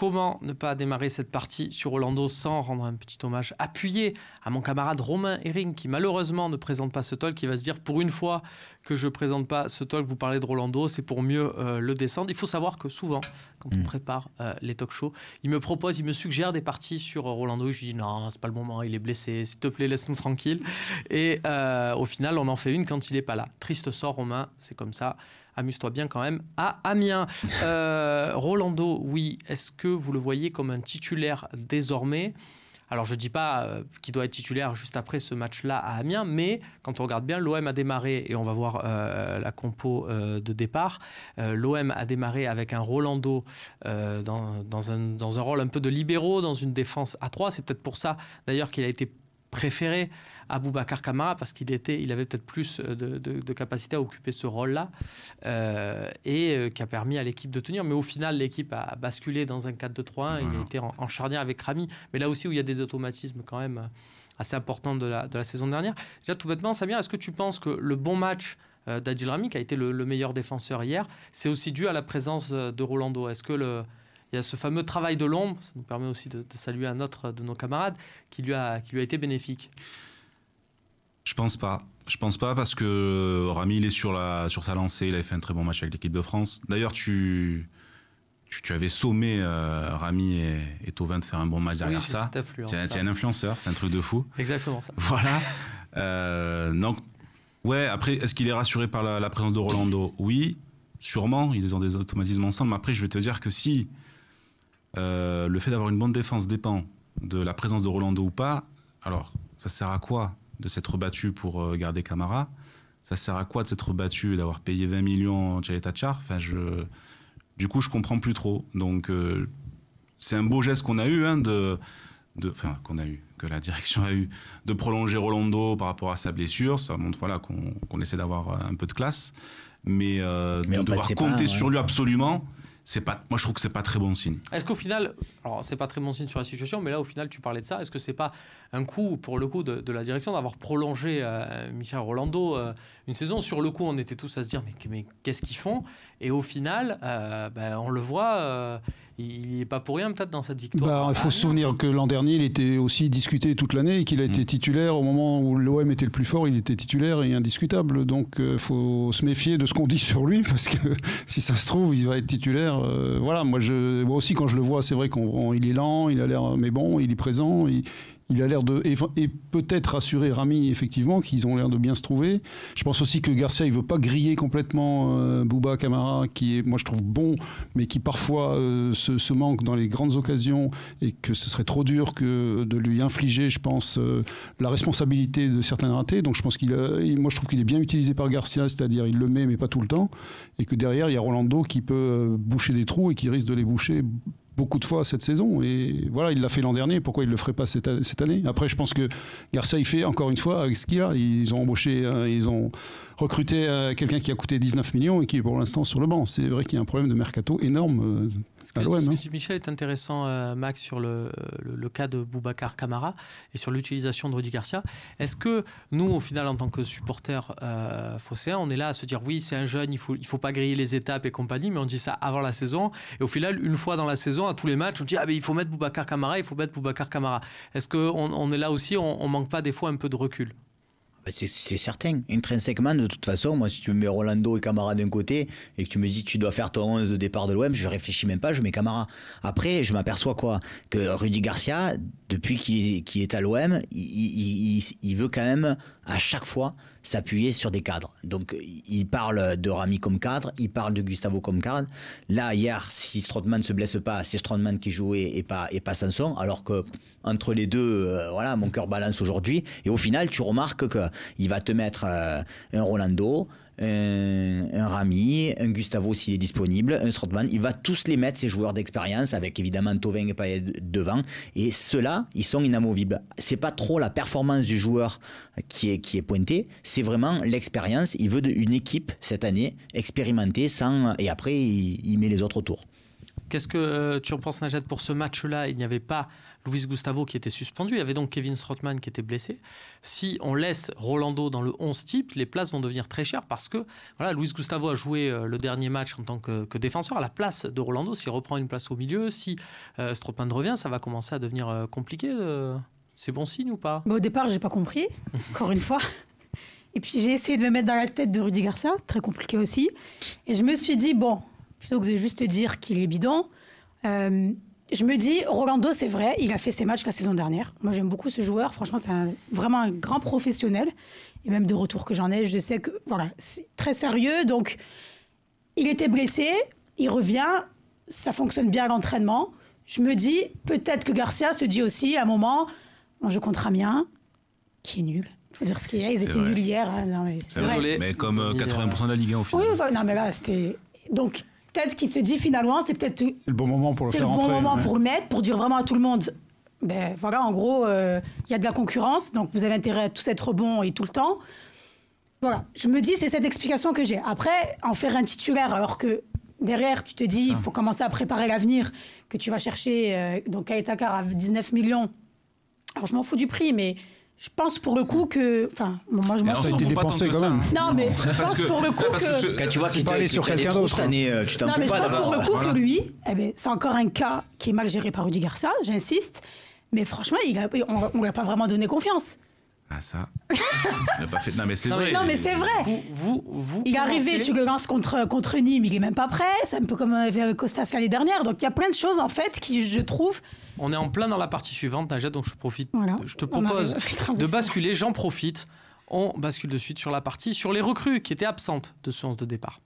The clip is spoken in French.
Comment ne pas démarrer cette partie sur Rolando sans rendre un petit hommage appuyé à mon camarade Romain Hering qui malheureusement ne présente pas ce talk, qui va se dire pour une fois que je ne présente pas ce talk, vous parlez de Rolando, c'est pour mieux euh, le descendre. Il faut savoir que souvent, quand on mm. prépare euh, les talk shows, il me propose, il me suggère des parties sur euh, Rolando. je lui dis non, c'est pas le moment, il est blessé, s'il te plaît, laisse-nous tranquille. Et au final, on en fait une quand il n'est pas là. Triste sort, Romain, c'est comme ça amuse-toi bien quand même, à Amiens. Euh, Rolando, oui, est-ce que vous le voyez comme un titulaire désormais alors je ne dis pas euh, qu'il doit être titulaire juste après ce match-là à Amiens, mais quand on regarde bien, l'OM a démarré, et on va voir euh, la compo de départ, l'OM a démarré avec un Rolando dans, un, dans, un, rôle un peu de libéraux, dans une défense à 3. C'est peut-être pour ça d'ailleurs qu'il a été préféré Aboubacar Kamara parce qu'il était, il avait peut-être plus euh, de, capacité à occuper ce rôle-là euh, et euh, qui a permis à l'équipe de tenir. Mais au final, l'équipe a basculé dans un 4-2-3-1. Il a été en, en, charnière avec Rami. Mais là aussi, où il y a des automatismes quand même assez importants de la, saison dernière. Déjà, tout bêtement, Samir, est-ce que tu penses que le bon match d'Adil Rami, qui a été le meilleur défenseur hier, c'est aussi dû à la présence de Rolando Est-ce que le il y a ce fameux travail de l'ombre, ça nous permet aussi de, saluer un autre de nos camarades, qui lui a, qui lui a été bénéfique. Je pense pas. Je pense pas parce que euh, Rami, il est sur, la, sur sa lancée, il avait fait un très bon match avec l'équipe de France. D'ailleurs, tu, tu, avais sommé euh, Rami et, et de faire un bon match derrière ça. C'est un, un influenceur, c'est un truc de fou. Exactement ça. Voilà. Euh, donc, ouais, après, est-ce qu'il est rassuré par la, la présence de Rolando Oui, sûrement, ils ont des automatismes ensemble. Mais après, je vais te dire que si euh, le fait d'avoir une bonne défense dépend de la présence de Rolando ou pas. Alors, ça sert à quoi de s'être battu pour euh, garder Camara Ça sert à quoi de s'être battu d'avoir payé 20 millions en Char Du coup, je comprends plus trop. Donc, euh, c'est un beau geste qu'on a eu, hein, qu'on a eu, que la direction a eu, de prolonger Rolando par rapport à sa blessure. Ça montre voilà, qu'on essaie d'avoir un peu de classe. Mais, devoir compter sur lui absolument c'est pas, moi je trouve que c'est pas très bon signe. Est-ce qu'au final, alors c'est pas très bon signe sur la situation, mais là au final tu parlais de ça, est-ce que c'est pas un coup pour le coup de, la direction d'avoir prolongé euh, Michel Rolando euh, une saison Sur le coup, on était tous à se dire mais, mais qu'est-ce qu'ils font Et au final, euh, ben, on le voit, il n'est pas pour rien peut-être dans cette victoire. Bah, il faut ah, se souvenir que l'an dernier, il était aussi discuté toute l'année et qu'il a été mm. titulaire au moment où l'OM était le plus fort, il était titulaire et indiscutable. Donc il euh, faut se méfier de ce qu'on dit sur lui parce que si ça se trouve, il va être titulaire. Euh, voilà, moi, je, moi aussi quand je le vois, c'est vrai qu'il est lent, il a l'air, mais bon, il est présent, il, il a l'air de. Et, peut-être rassurer Rami, effectivement, qu'ils ont l'air de bien se trouver. Je pense aussi que Garcia, il veut pas griller complètement euh, Bouba Camara, qui est, moi, je trouve bon, mais qui parfois euh, se, manque dans les grandes occasions et que ce serait trop dur que de lui infliger, je pense, euh, la responsabilité de certains ratés. Donc, je pense qu'il Moi, je trouve qu'il est bien utilisé par Garcia, c'est-à-dire il le met, mais pas tout le temps. Et que derrière, il y a Rolando qui peut boucher des trous et qui risque de les boucher beaucoup de fois cette saison. Et voilà, il l'a fait l'an dernier. Pourquoi il ne le ferait pas cette, cette année Après, je pense que Garcia, il fait encore une fois avec ce qu'il a. Ils ont embauché, euh, ils ont recruté euh, quelqu'un qui a coûté 19 millions et qui est pour l'instant sur le banc. C'est vrai qu'il y a un problème de mercato énorme euh, à l'OM. Hein. Michel est intéressant, Max, sur le, le, cas de Boubacar Camara et sur l'utilisation de Rudi Garcia. Est-ce que nous, au final, en tant que supporters euh, on est là à se dire oui, c'est un jeune, il faut, il faut pas griller les étapes et compagnie, mais on dit ça avant la saison. Et au final, une fois dans la saison, tous les matchs, on dit ah, mais il faut mettre Boubacar Camara, il faut mettre Boubacar Camara. Est-ce qu'on est là aussi, on, on manque pas des fois un peu de recul bah, c'est certain. Intrinsèquement, de toute façon, moi, si tu me mets Rolando et Camara d'un côté et que tu me dis tu dois faire ton 11 de départ de l'OM, je réfléchis même pas, je mets Camara. Après, je m'aperçois quoi Que Rudy Garcia, depuis qu'il est, à l'OM, il, veut quand même à chaque fois s'appuyer sur des cadres. Donc, il parle de Rami comme cadre, il parle de Gustavo comme cadre. Là, hier, si Strootman ne se blesse pas, c'est Strootman qui jouait et pas, et pas Sanson, alors que entre les deux, euh, voilà, mon cœur balance aujourd'hui. Et au final, tu remarques que il va te mettre euh, un Rolando, un, Rami, un Gustavo s'il est disponible, un Strotman. Il va tous les mettre, ces joueurs d'expérience, avec évidemment Tovin et Payet devant. Et ceux-là, ils sont inamovibles. C'est pas trop la performance du joueur qui est, qui pointée, c'est vraiment l'expérience. Il veut de, une équipe cette année expérimentée sans. Et après, il, il met les autres autour. Qu'est-ce que euh, tu en penses, Najat Pour ce match-là, il n'y avait pas Luis Gustavo qui était suspendu. Il y avait donc Kevin Strootman qui était blessé. Si on laisse Rolando dans le 11 type, les places vont devenir très chères parce que voilà, Luis Gustavo a joué euh, le dernier match en tant que, défenseur à la place de Rolando. S'il reprend une place au milieu, si euh, Strootman revient, ça va commencer à devenir euh, compliqué. C'est bon signe ou pas bah, Au départ, j'ai pas compris. Encore une fois. Et puis j'ai essayé de me mettre dans la tête de Rudy Garcia, très compliqué aussi. Et je me suis dit, bon, plutôt que de juste dire qu'il est bidon, euh, je me dis, Rolando, c'est vrai, il a fait ses matchs la saison dernière. Moi, j'aime beaucoup ce joueur. Franchement, c'est vraiment un grand professionnel. Et même de retour que j'en ai, je sais que voilà, c'est très sérieux. Donc, il était blessé, il revient, ça fonctionne bien à l'entraînement. Je me dis, peut-être que Garcia se dit aussi à un moment, je je contre qui est nul. Il faut dire ce qu'il y a, ils étaient nuls hier. Hein. Non, mais, Désolé. mais comme 80% euh, de la Ligue 1 au Oui, non, mais là, c'était. Donc, peut-être qu'il se dit finalement, c'est peut-être. C'est le bon moment pour le C'est le bon moment pour le mettre, pour dire vraiment à tout le monde ben voilà, en gros, euh, il y a de la concurrence, donc vous avez intérêt à tous être bons et tout le temps. Voilà, je me dis, c'est cette explication que j'ai. Après, en faire un titulaire, alors que derrière, tu te dis, il faut commencer à préparer l'avenir, que tu vas chercher, euh, donc donc Kaïtakar à 19 millions. Alors, je m'en fous du prix, mais je pense pour le coup que. Enfin, moi je m'en Ça a été dépensé quand même. Non, mais je pense pour le coup que. Quand tu vois qu'il parlait sur quelqu'un d'autre. cette année. Euh, tu t'en Non, mais je pense pour le coup que lui, eh ben, c'est encore un cas qui est mal géré par Rudy Garcia, j'insiste. Mais franchement, on ne lui a pas vraiment donné confiance. Ah ça. Non mais c'est vrai. Non mais c'est vrai. Vous, vous, il est tu arrivé contre contre Nîmes, il est même pas prêt. C'est un peu comme euh, avec Costas l'année dernière. Donc il y a plein de choses en fait qui je trouve. On est en plein dans la partie suivante, Najat. Donc je profite. Je te propose de basculer. J'en profite. On bascule de suite sur la partie sur les recrues qui étaient absentes de séance de départ.